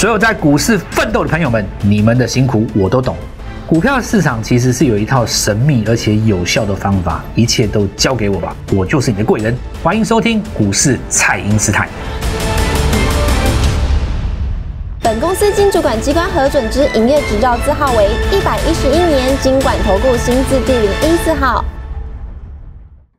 所有在股市奋斗的朋友们，你们的辛苦我都懂。股票市场其实是有一套神秘而且有效的方法，一切都交给我吧，我就是你的贵人。欢迎收听《股市蔡英姿》。本公司经主管机关核准之营业执照字号为一百一十一年经管投顾新字第零一四号。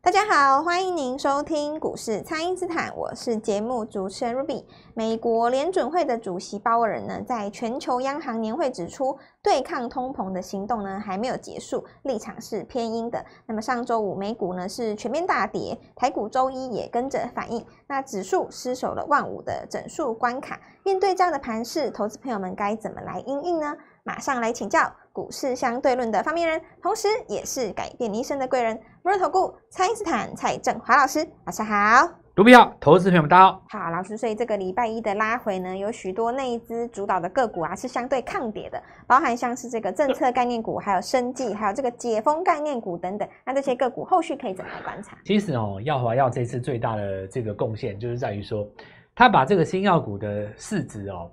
大家好，欢迎您收听股市蔡因斯坦，我是节目主持人 Ruby。美国联准会的主席鲍尔呢，在全球央行年会指出，对抗通膨的行动呢还没有结束，立场是偏鹰的。那么上周五美股呢是全面大跌，台股周一也跟着反应，那指数失守了万五的整数关卡。面对这样的盘势，投资朋友们该怎么来应应呢？马上来请教股市相对论的发明人，同时也是改变你一生的贵人——摩尔投顾蔡斯坦、蔡振华老师，老上好！卢票投资大家好，老师。所以这个礼拜一的拉回呢，有许多内资主导的个股啊，是相对抗跌的，包含像是这个政策概念股，还有生计，还有这个解封概念股等等。那这些个股后续可以怎么观察？其实哦，耀华耀这次最大的这个贡献，就是在于说，他把这个新药股的市值哦。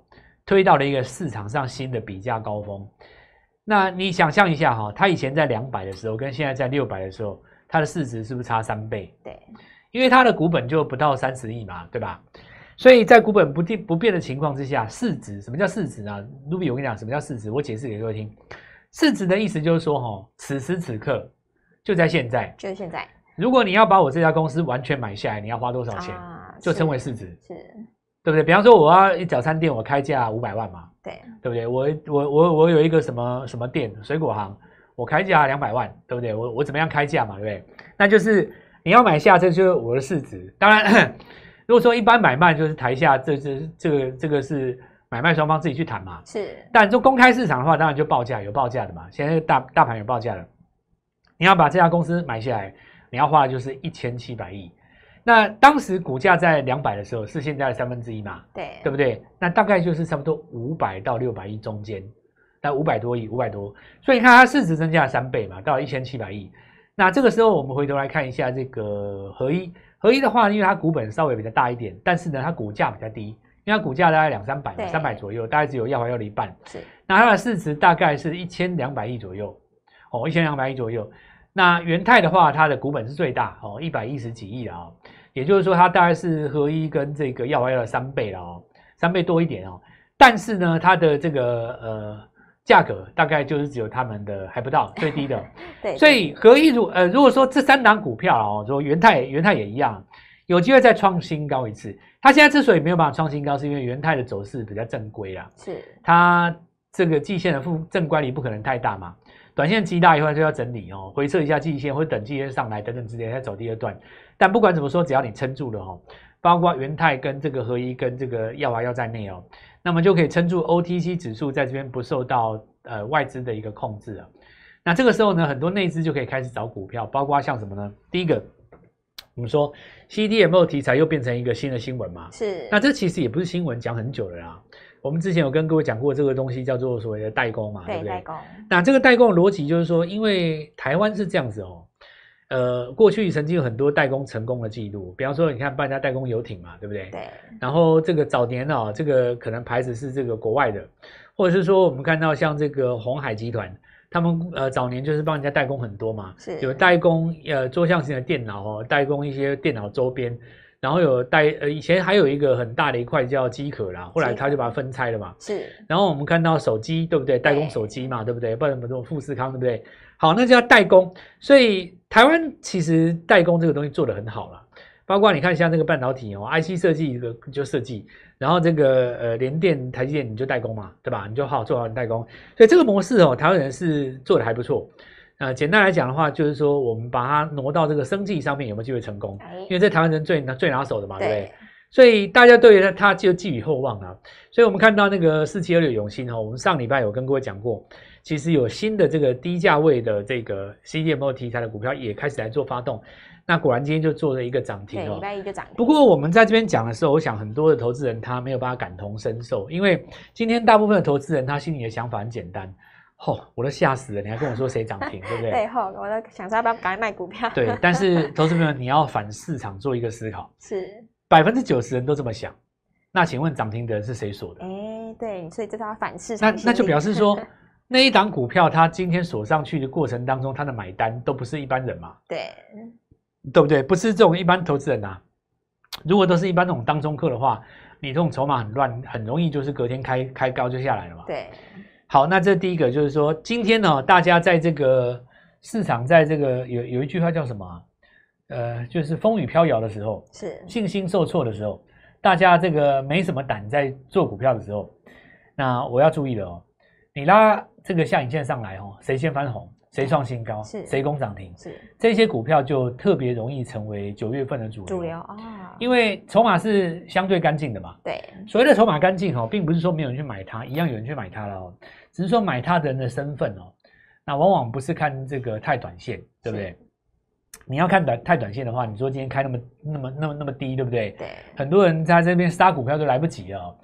推到了一个市场上新的比价高峰，那你想象一下哈，它以前在两百的时候，跟现在在六百的时候，它的市值是不是差三倍？对，因为它的股本就不到三十亿嘛，对吧？所以在股本不定不变的情况之下，市值什么叫市值呢？卢比，我跟你讲什么叫市值，我解释给各位听。市值的意思就是说哈，此时此刻就在现在，就是现在。如果你要把我这家公司完全买下来，你要花多少钱？就称为市值。是。对不对？比方说，我要一早餐店，我开价五百万嘛？对，对不对？我我我我有一个什么什么店，水果行，我开价两百万，对不对？我我怎么样开价嘛？对不对？那就是你要买下，这就是我的市值。当然，如果说一般买卖，就是台下这这这个这个是买卖双方自己去谈嘛。是，但就公开市场的话，当然就报价有报价的嘛。现在大大盘有报价的，你要把这家公司买下来，你要花的就是一千七百亿。那当时股价在两百的时候，是现在的三分之一嘛？对，对不对？那大概就是差不多五百到六百亿中间，那五百多亿，五百多。所以你看它市值增加了三倍嘛，到了一千七百亿。那这个时候我们回头来看一下这个合一，合一的话，因为它股本稍微比较大一点，但是呢，它股价比较低，因为它股价大概两三百，三百左右，大概只有亚华要的一半。是，那它的市值大概是一千两百亿左右，哦，一千两百亿左右。那元泰的话，它的股本是最大哦，一百一十几亿啊。也就是说，它大概是合一跟这个药王的三倍了哦，三倍多一点哦。但是呢，它的这个呃价格大概就是只有他们的还不到最低的。对，所以合一如呃如果说这三档股票哦，说元泰元泰也一样，有机会再创新高一次。它现在之所以没有办法创新高，是因为元泰的走势比较正规啊，是它这个季线的负正乖离不可能太大嘛。短线积大以后就要整理哦，回撤一下季线，或者等季线上来等等之类，再走第二段。但不管怎么说，只要你撑住了哦，包括元泰跟这个合一跟这个药华药在内哦，那么就可以撑住 OTC 指数在这边不受到呃外资的一个控制啊。那这个时候呢，很多内资就可以开始找股票，包括像什么呢？第一个，我们说 CDMO 题材又变成一个新的新闻嘛？是。那这其实也不是新闻，讲很久了啊。我们之前有跟各位讲过这个东西叫做所谓的代工嘛，对不对？那这个代工的逻辑就是说，因为台湾是这样子哦，呃，过去曾经有很多代工成功的记录，比方说你看帮人家代工游艇嘛，对不对？对。然后这个早年哦，这个可能牌子是这个国外的，或者是说我们看到像这个红海集团，他们呃早年就是帮人家代工很多嘛，是有代工呃桌向型的电脑哦，代工一些电脑周边。然后有代呃，以前还有一个很大的一块叫机壳啦，后来他就把它分拆了嘛。是。然后我们看到手机对不对？代工手机嘛对不对？不然怎么做富士康对不对？好，那叫代工。所以台湾其实代工这个东西做得很好了，包括你看像这个半导体哦，IC 设计一个就设计，然后这个呃联电、台积电你就代工嘛，对吧？你就好好做好你代工，所以这个模式哦，台湾人是做的还不错。呃，简单来讲的话，就是说我们把它挪到这个生计上面有没有机会成功？因为这台湾人最拿最拿手的嘛，对不对？所以大家对于他就寄予厚望啊。所以我们看到那个四七二六永兴哦，我们上礼拜有跟各位讲过，其实有新的这个低价位的这个 CMO d 题材的股票也开始来做发动。那果然今天就做了一个涨停哦，一涨停。不过我们在这边讲的时候，我想很多的投资人他没有办法感同身受，因为今天大部分的投资人他心里的想法很简单。哦，我都吓死了！你还跟我说谁涨停，对不对？对，哦，我都想说要不要赶快卖股票。对，但是投资朋友，你要反市场做一个思考。是，百分之九十人都这么想。那请问涨停的人是谁锁的？哎，对，所以这是他反市场。那那就表示说，那一档股票它今天锁上去的过程当中，它的买单都不是一般人嘛？对，对不对？不是这种一般投资人啊。如果都是一般这种当中客的话，你这种筹码很乱，很容易就是隔天开开高就下来了嘛？对。好，那这第一个就是说，今天呢，大家在这个市场，在这个有有一句话叫什么？呃，就是风雨飘摇的时候，是信心受挫的时候，大家这个没什么胆在做股票的时候，那我要注意了哦，你拉这个下影线上来哦，谁先翻红？谁创新高是？谁攻涨停是？这些股票就特别容易成为九月份的主流。主流啊，因为筹码是相对干净的嘛。对，所谓的筹码干净哦，并不是说没有人去买它，一样有人去买它了哦。只是说买它的人的身份哦，那往往不是看这个太短线，对不对？你要看短太短线的话，你说今天开那么那么那么那么低，对不对？对，很多人在这边杀股票都来不及了。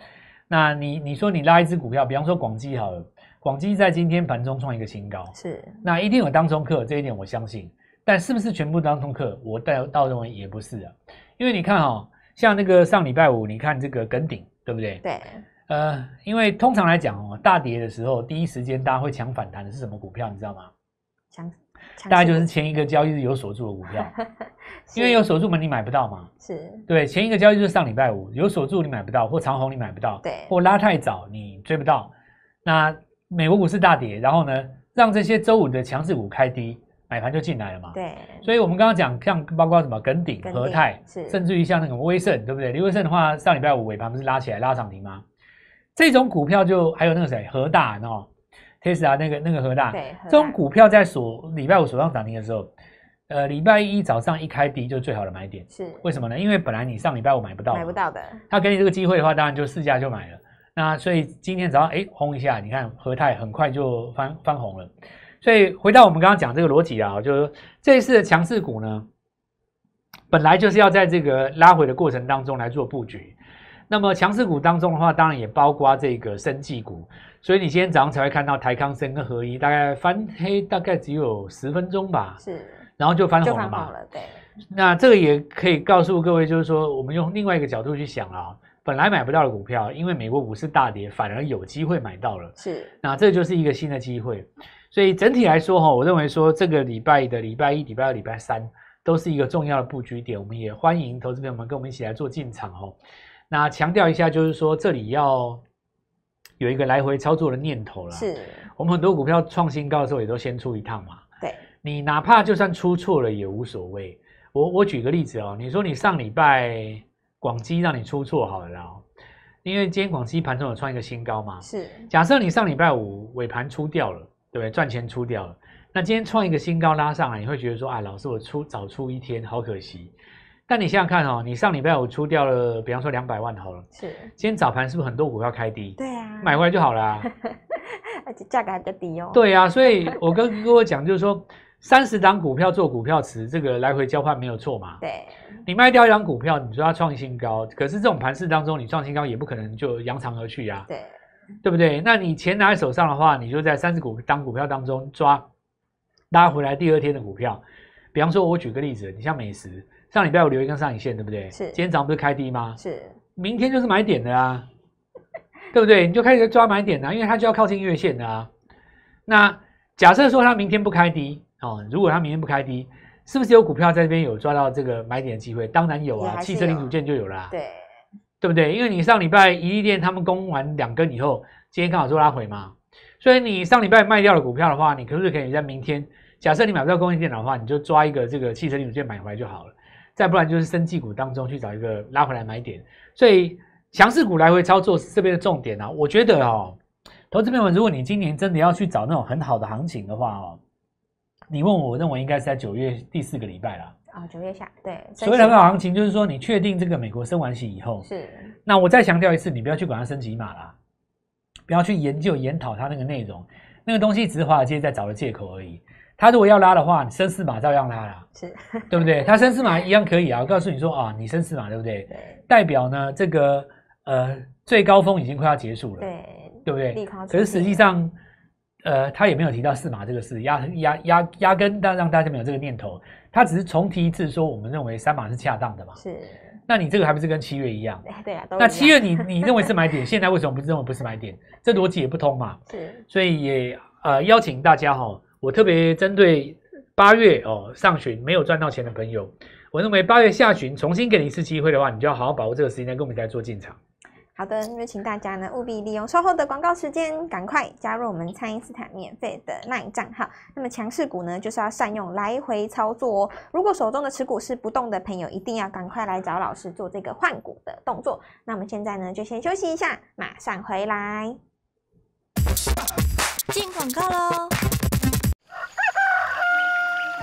那你你说你拉一只股票，比方说广基好了，广基在今天盘中创一个新高，是那一定有当中客，这一点我相信，但是不是全部当中客，我倒倒认为也不是啊，因为你看哈，像那个上礼拜五，你看这个跟顶，对不对？对，呃，因为通常来讲哦，大跌的时候，第一时间大家会抢反弹的是什么股票？你知道吗？大概就是前一个交易日有锁住的股票，因为有锁住嘛，你买不到嘛。是对前一个交易日上礼拜五有锁住，你买不到，或长虹你买不到，对，或拉太早你追不到。那美国股市大跌，然后呢，让这些周五的强势股开低买盘就进来了嘛。对，所以我们刚刚讲，像包括什么耿鼎、和泰，甚至于像那个威盛，对不对？刘威盛的话，上礼拜五尾盘不是拉起来拉涨停吗？这种股票就还有那个谁，和大哦。t e s 那个那个何大，这种股票在所礼拜五锁上涨停的时候，呃，礼拜一早上一开低就最好的买点。是为什么呢？因为本来你上礼拜五买不到，买不到的。他给你这个机会的话，当然就试驾就买了。那所以今天早上哎，轰一下，你看和泰很快就翻翻红了。所以回到我们刚刚讲这个逻辑啊，就是这一次的强势股呢，本来就是要在这个拉回的过程当中来做布局。那么强势股当中的话，当然也包括这个生技股，所以你今天早上才会看到台康生跟合一大概翻黑，大概只有十分钟吧，是，然后就翻红了嘛，对。那这个也可以告诉各位，就是说我们用另外一个角度去想啊，本来买不到的股票，因为美国股市大跌，反而有机会买到了，是。那这就是一个新的机会，所以整体来说哈，我认为说这个礼拜的礼拜一、礼拜二、礼拜三都是一个重要的布局点，我们也欢迎投资朋友们跟我们一起来做进场哦。那强调一下，就是说这里要有一个来回操作的念头啦。是，我们很多股票创新高的时候，也都先出一趟嘛。对，你哪怕就算出错了也无所谓。我我举个例子哦，你说你上礼拜广基让你出错好了啦，因为今天广基盘中有创一个新高嘛。是，假设你上礼拜五尾盘出掉了，对，赚钱出掉了，那今天创一个新高拉上来，你会觉得说啊，老师我出早出一天好可惜。但你想想看哦，你上礼拜我出掉了，比方说两百万好了。是。今天早盘是不是很多股票开低？对啊。买回来就好了。而且价格还更低哦。对啊，所以我跟跟位讲，就是说三十档股票做股票池，这个来回交换没有错嘛。对。你卖掉一张股票，你说要创新高，可是这种盘市当中，你创新高也不可能就扬长而去啊。对。对不对？那你钱拿在手上的话，你就在三十股当股票当中抓拉回来第二天的股票，比方说我举个例子，你像美食。上礼拜我留一根上影线，对不对？是。今天早上不是开低吗？是。明天就是买点的啊，对不对？你就开始抓买点的，因为它就要靠近月线的啊。那假设说它明天不开低哦，如果它明天不开低，是不是有股票在这边有抓到这个买点的机会？当然有啊，汽车零组件就有啦。对，对不对？因为你上礼拜伊利电他们攻完两根以后，今天刚好做拉回嘛，所以你上礼拜卖掉了股票的话，你可是可以在明天，假设你买不到供应电脑的话，你就抓一个这个汽车零组件买回来就好了。再不然就是升绩股当中去找一个拉回来买点，所以强势股来回操作是这边的重点啊！我觉得哦，投资朋友们，如果你今年真的要去找那种很好的行情的话哦，你问我我认为应该是在九月第四个礼拜啦啊，九月下对，所谓的好行情就是说你确定这个美国升完息以后是，那我再强调一次，你不要去管它升级码啦，不要去研究研讨它那个内容，那个东西只是华尔街在找的借口而已。他如果要拉的话，你升四码照样拉了，是，对不对？他升四码一样可以啊。我告诉你说啊，你升四码对不对？对，代表呢，这个呃，最高峰已经快要结束了，对，对不对？可是实际上，呃，他也没有提到四码这个事，压压压压根但让大家没有这个念头。他只是重提一次说，我们认为三码是恰当的嘛。是，那你这个还不是跟七月一样？对啊，那七月你你认为是买点，现在为什么不认为不是买点？这逻辑也不通嘛。是。所以也呃，邀请大家哈。我特别针对八月哦上旬没有赚到钱的朋友，我认为八月下旬重新给你一次机会的话，你就要好好把握这个时间，跟我们再做进场。好的，那么请大家呢务必利用稍后的广告时间，赶快加入我们餐因斯坦免费的那一账号。那么强势股呢就是要善用来回操作。哦。如果手中的持股是不动的朋友，一定要赶快来找老师做这个换股的动作。那我们现在呢就先休息一下，马上回来进广告喽。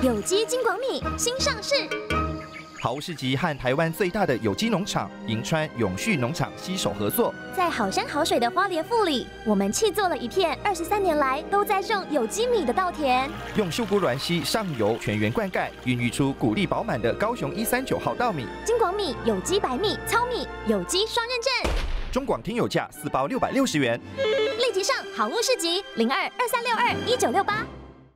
有机金广米新上市。好物市集和台湾最大的有机农场银川永续农场携手合作，在好山好水的花莲富里，我们砌做了一片二十三年来都栽种有机米的稻田，用秀姑峦溪上游全员灌溉，孕育出谷粒饱满的高雄一三九号稻米。金广米有机白米糙米有机双认证，中广听友价，四包六百六十元，立即上好物市集零二二三六二一九六八。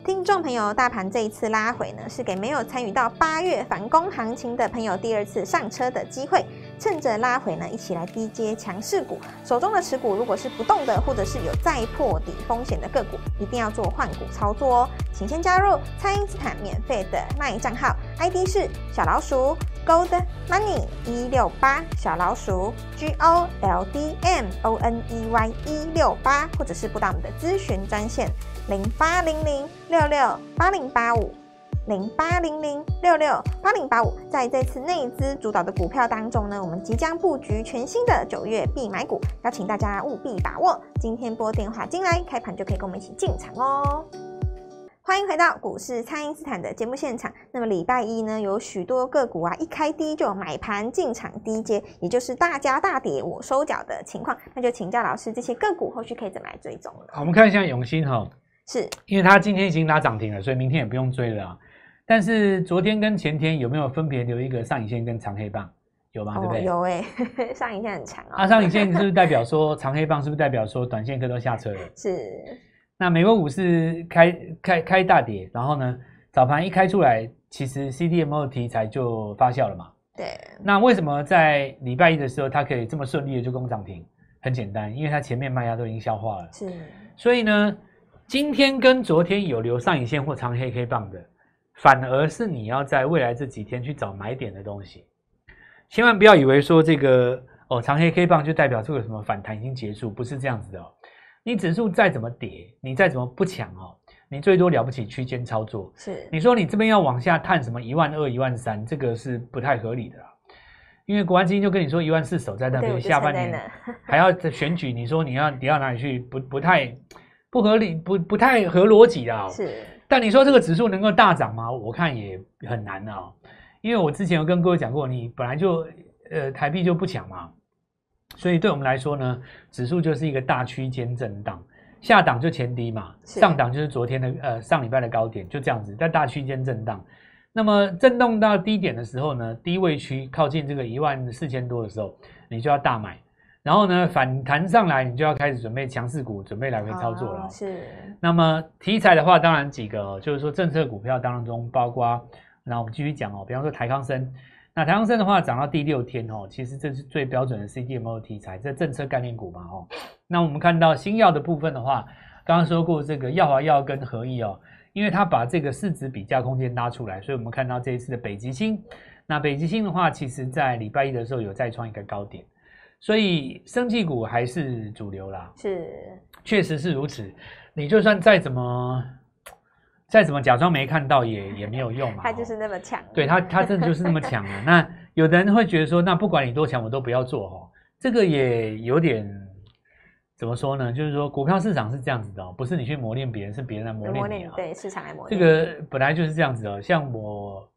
听众朋友，大盘这一次拉回呢，是给没有参与到八月反攻行情的朋友第二次上车的机会。趁着拉回呢，一起来低阶强势股。手中的持股如果是不动的，或者是有再破底风险的个股，一定要做换股操作哦。请先加入蔡英斯坦免费的卖账号，ID 是小老鼠。Gold Money 一六八小老鼠 G O L D M O N E Y 一六八，或者是拨打我们的咨询专线零八零零六六八零八五零八零零六六八零八五。在这次内资主导的股票当中呢，我们即将布局全新的九月必买股，邀请大家务必把握。今天拨电话进来，开盘就可以跟我们一起进场哦。欢迎回到股市，蔡因斯坦的节目现场。那么礼拜一呢，有许多个股啊，一开低就有买盘进场低接，也就是大家大跌我收脚的情况。那就请教老师，这些个股后续可以怎么来追踪？好，我们看一下永兴哈，是，因为它今天已经拉涨停了，所以明天也不用追了。啊。但是昨天跟前天有没有分别留一个上影线跟长黑棒？有吗？对不对？有哎，上影线很长啊。啊，上影线是不是代表说长黑棒是不是代表说短线客都下车了？是。那美国股市开开开大跌，然后呢，早盘一开出来，其实 CDMO 题材就发酵了嘛。对。那为什么在礼拜一的时候，它可以这么顺利的就攻涨停？很简单，因为它前面卖压都已经消化了。是。所以呢，今天跟昨天有留上影线或长黑 K 棒的，反而是你要在未来这几天去找买点的东西。千万不要以为说这个哦，长黑 K 棒就代表这个什么反弹已经结束，不是这样子的。哦。你指数再怎么跌，你再怎么不抢哦，你最多了不起区间操作。是，你说你这边要往下探什么一万二、一万三，这个是不太合理的。因为国安基金就跟你说一万四守在那边，下半年还要在选举，你说你要跌到哪里去？不不太不合理，不不太合逻辑啊。是，但你说这个指数能够大涨吗？我看也很难啊。因为我之前有跟各位讲过，你本来就呃台币就不强嘛。所以对我们来说呢，指数就是一个大区间震荡，下档就前低嘛，上档就是昨天的呃上礼拜的高点，就这样子，在大区间震荡。那么震动到低点的时候呢，低位区靠近这个一万四千多的时候，你就要大买，然后呢反弹上来，你就要开始准备强势股，准备来回操作了。是。那么题材的话，当然几个，就是说政策股票当中，包括那我们继续讲哦，比方说台康生。那台积生的话涨到第六天哦，其实这是最标准的 CDMO 题材，这政策概念股嘛哦。那我们看到新药的部分的话，刚刚说过这个药华药跟合益哦，因为它把这个市值比价空间拉出来，所以我们看到这一次的北极星。那北极星的话，其实在礼拜一的时候有再创一个高点，所以生技股还是主流啦。是，确实是如此。你就算再怎么。再怎么假装没看到也也没有用嘛。他就是那么强。对他，他真的就是那么强啊。那有的人会觉得说，那不管你多强，我都不要做哦。这个也有点怎么说呢？就是说，股票市场是这样子的哦，不是你去磨练别人，是别人来磨练。对，市场来磨练。这个本来就是这样子哦。像我，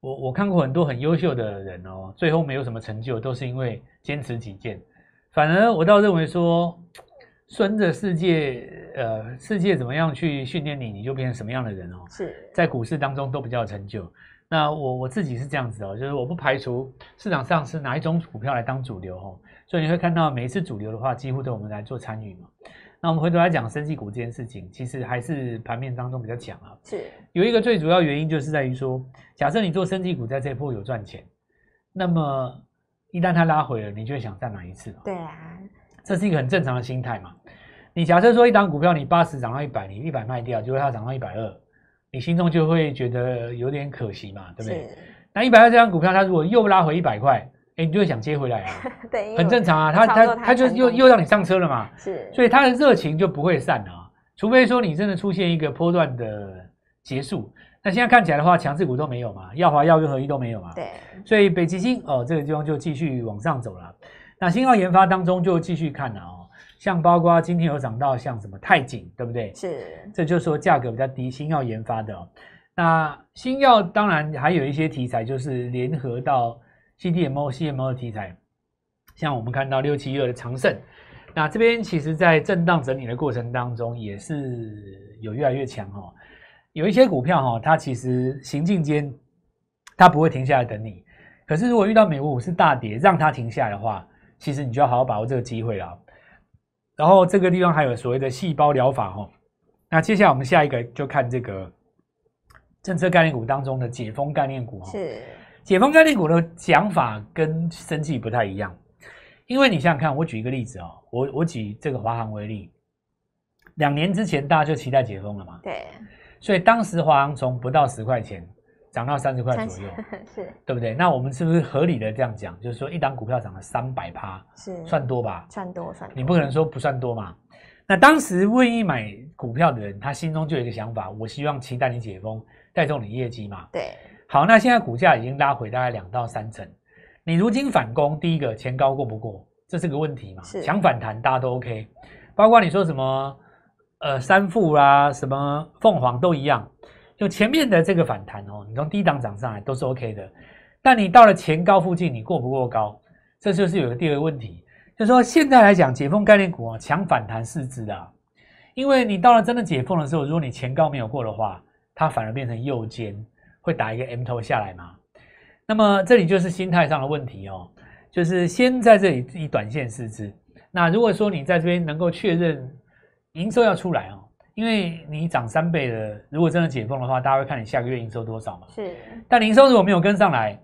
我我看过很多很优秀的人哦，最后没有什么成就，都是因为坚持己见。反而我倒认为说，顺着世界。呃，世界怎么样去训练你，你就变成什么样的人哦。是，在股市当中都比较有成就。那我我自己是这样子哦，就是我不排除市场上是哪一种股票来当主流哦。所以你会看到每一次主流的话，几乎都我们来做参与嘛。那我们回头来讲，升绩股这件事情，其实还是盘面当中比较强啊。是，有一个最主要原因就是在于说，假设你做升绩股，在这波有赚钱，那么一旦它拉回了，你就会想再买一次。对啊，这是一个很正常的心态嘛。你假设说一档股票你八十涨到一百，你一百卖掉，结果它涨到一百二，你心中就会觉得有点可惜嘛，对不对？那一百二这张股票，它如果又拉回一百块，哎，你就会想接回来啊，很正常啊。它它它就又又让你上车了嘛，是。所以它的热情就不会散啊，除非说你真的出现一个波段的结束。那现在看起来的话，强势股都没有嘛，耀华、耀元合一都没有嘛，对。所以北极星哦，这个地方就继续往上走了。那新奥研发当中就继续看啊。像包括今天有涨到像什么泰景，对不对？是，这就是说价格比较低，新药研发的。那新药当然还有一些题材，就是联合到 CDMO、c m o 的题材。像我们看到六七月二的长盛，那这边其实在震荡整理的过程当中，也是有越来越强哦。有一些股票哈，它其实行进间它不会停下来等你，可是如果遇到美国股市大跌，让它停下来的话，其实你就要好好把握这个机会了。然后这个地方还有所谓的细胞疗法哦，那接下来我们下一个就看这个政策概念股当中的解封概念股哈。是。解封概念股的讲法跟生气不太一样，因为你想想看，我举一个例子哦，我我举这个华航为例，两年之前大家就期待解封了嘛。对。所以当时华航从不到十块钱。涨到三十块左右，是，对不对？那我们是不是合理的这样讲？就是说，一档股票涨了三百趴，是算多吧？算多算多，你不可能说不算多嘛？那当时万一买股票的人，他心中就有一个想法：我希望期待你解封，带动你业绩嘛？对。好，那现在股价已经拉回大概两到三成，你如今反攻，第一个前高过不过，这是个问题嘛？是。想反弹大家都 OK，包括你说什么呃三富啊，什么凤凰都一样。就前面的这个反弹哦，你从低档涨上来都是 OK 的，但你到了前高附近，你过不过高，这就是有个第二个问题，就是说现在来讲，解封概念股啊，强反弹四只的，因为你到了真的解封的时候，如果你前高没有过的话，它反而变成右肩，会打一个 M 头下来嘛。那么这里就是心态上的问题哦，就是先在这里以短线试资。那如果说你在这边能够确认营收要出来哦。因为你涨三倍的，如果真的解封的话，大家会看你下个月营收多少嘛？是。但营收如果没有跟上来，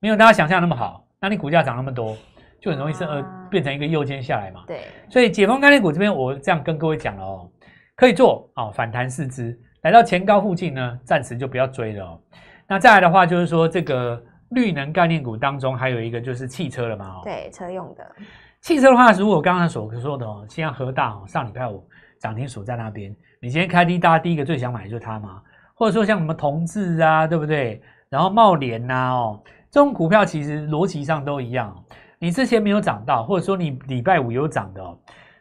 没有大家想象那么好，那你股价涨那么多，就很容易是呃变成一个右肩下来嘛？对。所以解封概念股这边，我这样跟各位讲了哦，可以做哦反弹四肢，来到前高附近呢，暂时就不要追了哦。那再来的话，就是说这个绿能概念股当中，还有一个就是汽车了嘛？哦，对，车用的。汽车的话，如果刚才所说的哦，现在大哦，上礼拜五。涨停锁在那边，你今天开低，大家第一个最想买的就是它嘛？或者说像什么同志啊，对不对？然后茂联呐，哦，这种股票其实逻辑上都一样。你之前没有涨到，或者说你礼拜五有涨的哦。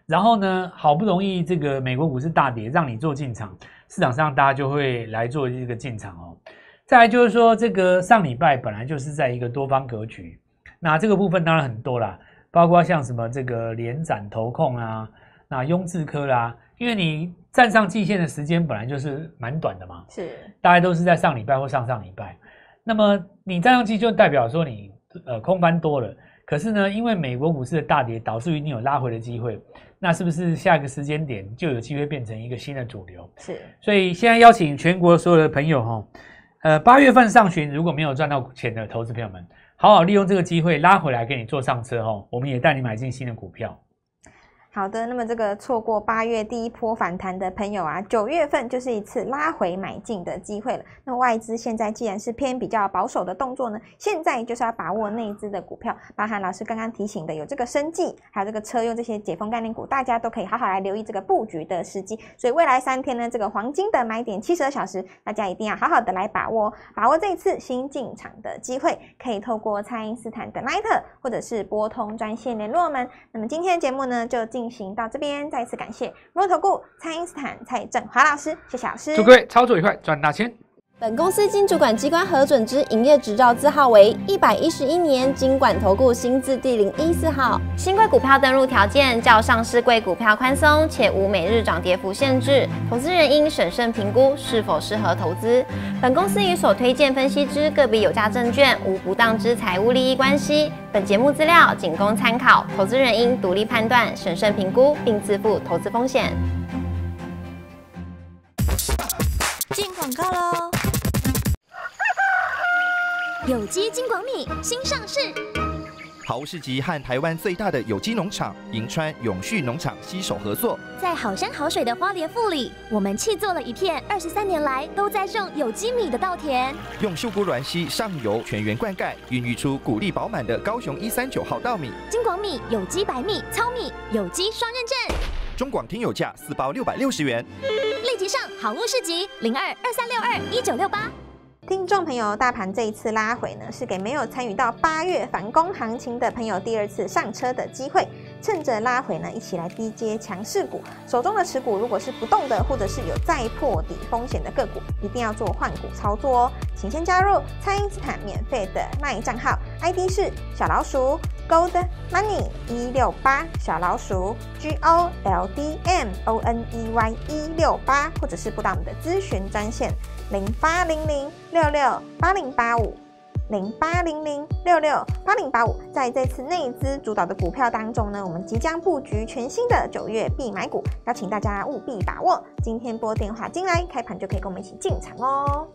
然后呢，好不容易这个美国股市大跌，让你做进场，市场上大家就会来做这个进场哦。再来就是说，这个上礼拜本来就是在一个多方格局，那这个部分当然很多啦，包括像什么这个联展投控啊，那雍智科啦。因为你站上季线的时间本来就是蛮短的嘛，是，大概都是在上礼拜或上上礼拜。那么你站上季就代表说你呃空翻多了，可是呢，因为美国股市的大跌，导致于你有拉回的机会，那是不是下一个时间点就有机会变成一个新的主流？是，所以现在邀请全国所有的朋友哈，呃八月份上旬如果没有赚到钱的投资朋友们，好好利用这个机会拉回来给你坐上车哈，我们也带你买进新的股票。好的，那么这个错过八月第一波反弹的朋友啊，九月份就是一次拉回买进的机会了。那外资现在既然是偏比较保守的动作呢，现在就是要把握内资的股票，包含老师刚刚提醒的有这个生计，还有这个车用这些解封概念股，大家都可以好好来留意这个布局的时机。所以未来三天呢，这个黄金的买点七十二小时，大家一定要好好的来把握，把握这一次新进场的机会。可以透过蔡英斯坦的 Line，或者是拨通专线联络我们。那么今天的节目呢，就进。进行到这边，再一次感谢摩头股、蔡英斯坦、蔡振华老师、谢谢老师，祝各位操作愉快，赚大钱！本公司经主管机关核准之营业执照字号为一百一十一年经管投顾新字第零一四号。新贵股票登录条件较上市贵股票宽松，且无每日涨跌幅限制。投资人应审慎评估是否适合投资。本公司与所推荐分析之个别有价证券无不当之财务利益关系。本节目资料仅供参考，投资人应独立判断、审慎评估，并自负投资风险。进广告喽。有机金广米新上市，好物市集和台湾最大的有机农场银川永续农场携手合作，在好山好水的花莲富里，我们砌做了一片二十三年来都栽种有机米的稻田，用秀姑峦溪上游全员灌溉，孕育出谷粒饱满的高雄一三九号稻米。金广米有机白米糙米有机双认证，中广听友价四包六百六十元，立即上好物市集零二二三六二一九六八。听众朋友，大盘这一次拉回呢，是给没有参与到八月反攻行情的朋友第二次上车的机会。趁着拉回呢，一起来低阶强势股。手中的持股如果是不动的，或者是有再破底风险的个股，一定要做换股操作哦。请先加入蔡英斯坦免费的那一个账号，ID 是小老鼠 Gold Money 一六八，小老鼠 Gold Money 一六八，或者是拨打我们的咨询专线。零八零零六六八零八五，零八零零六六八零八五，在这次内资主导的股票当中呢，我们即将布局全新的九月必买股，邀请大家务必把握。今天拨电话进来，开盘就可以跟我们一起进场哦。